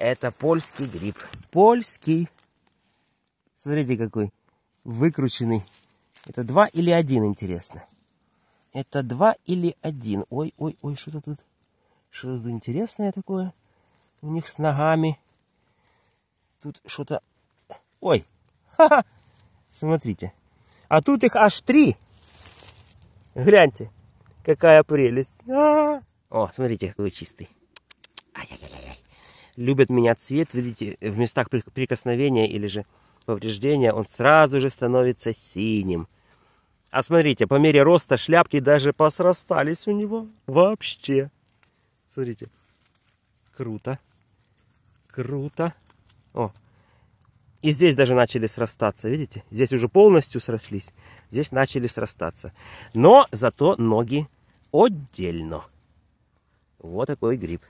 Это польский гриб. Польский. Смотрите, какой выкрученный. Это два или один, интересно. Это два или один. Ой, ой, ой, что-то тут. Что-то тут интересное такое. У них с ногами. Тут что-то... Ой, ха-ха. Смотрите. А тут их аж три. Гляньте, какая прелесть. А -а -а. О, смотрите, какой чистый любит менять цвет, видите, в местах прикосновения или же повреждения он сразу же становится синим. А смотрите, по мере роста шляпки даже посрастались у него вообще. Смотрите, круто, круто. О, и здесь даже начали срастаться, видите? Здесь уже полностью срослись, здесь начали срастаться. Но зато ноги отдельно. Вот такой гриб.